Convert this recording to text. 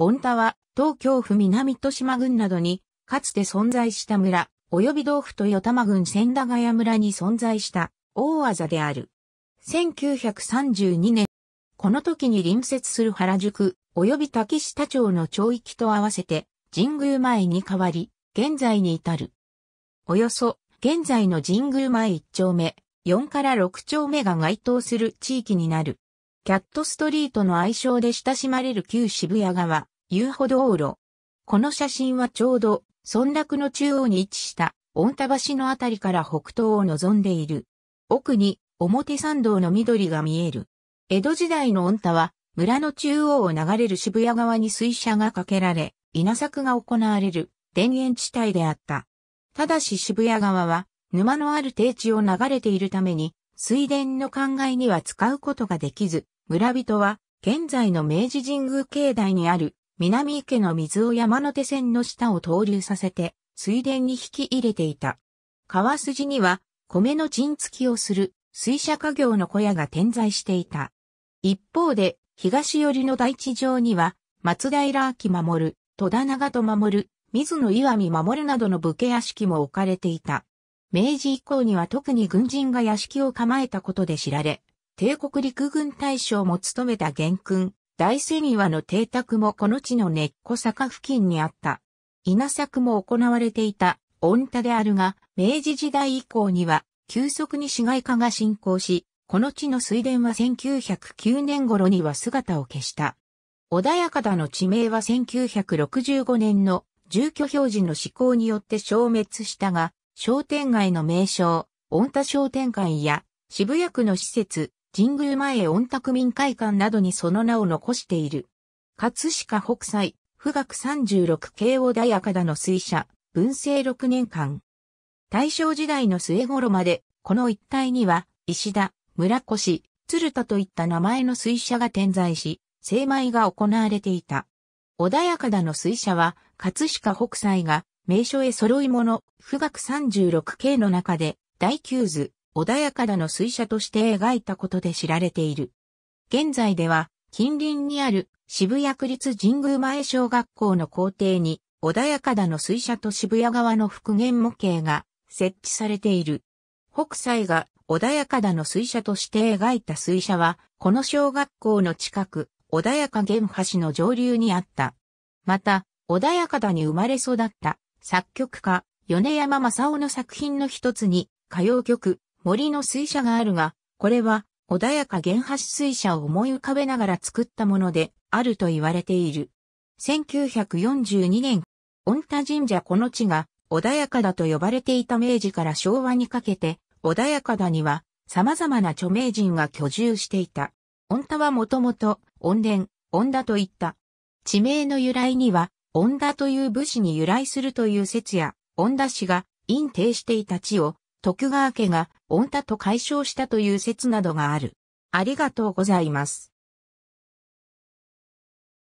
温田は、東京府南豊島郡などに、かつて存在した村、及び道府と与玉郡千駄ヶ谷村に存在した、大技である。1932年、この時に隣接する原宿、及び滝下町の町域と合わせて、神宮前に変わり、現在に至る。およそ、現在の神宮前1丁目、4から6丁目が該当する地域になる。キャットストリートの愛称で親しまれる旧渋谷川、遊歩道路。この写真はちょうど、村落の中央に位置した、御田橋のあたりから北東を望んでいる。奥に、表参道の緑が見える。江戸時代の御田は、村の中央を流れる渋谷川に水車がかけられ、稲作が行われる田園地帯であった。ただし渋谷川は、沼のある低地を流れているために、水田の灌漑には使うことができず、村人は現在の明治神宮境内にある南池の水を山手線の下を投流させて水田に引き入れていた。川筋には米の陣付きをする水車家業の小屋が点在していた。一方で東寄りの大地上には松平秋守、戸田長と守、水野岩見守などの武家屋敷も置かれていた。明治以降には特に軍人が屋敷を構えたことで知られ、帝国陸軍大将も務めた元君、大仙岩の邸宅もこの地の根っこ坂付近にあった。稲作も行われていた、御田であるが、明治時代以降には、急速に市街化が進行し、この地の水田は1909年頃には姿を消した。穏やかだの地名は1965年の住居表示の施行によって消滅したが、商店街の名称、御田商店街や渋谷区の施設、神宮前御田区民会館などにその名を残している。葛飾北斎、富岳36慶応大赤田の水車、文政6年間。大正時代の末頃まで、この一帯には、石田、村越、鶴田といった名前の水車が点在し、精米が行われていた。穏やかだの水車は、葛飾北斎が名所へ揃い物、富岳3 6系の中で、第九図、穏やかなの水車として描いたことで知られている。現在では、近隣にある渋谷区立神宮前小学校の校庭に、穏やかだの水車と渋谷側の復元模型が設置されている。北斎が穏やかだの水車として描いた水車は、この小学校の近く、穏やか原橋の上流にあった。また、穏やかだに生まれ育った作曲家、米山正夫の作品の一つに、歌謡曲、森の水車があるが、これは、穏やか原発水車を思い浮かべながら作ったもので、あると言われている。1942年、御田神社この地が、穏やかだと呼ばれていた明治から昭和にかけて、穏やかだには、様々な著名人が居住していた。御田はもともと、温田、温田といった。地名の由来には、恩田という武士に由来するという説や、恩田氏が隠蔽していた地を、徳川家が恩田と解消したという説などがある。ありがとうございます。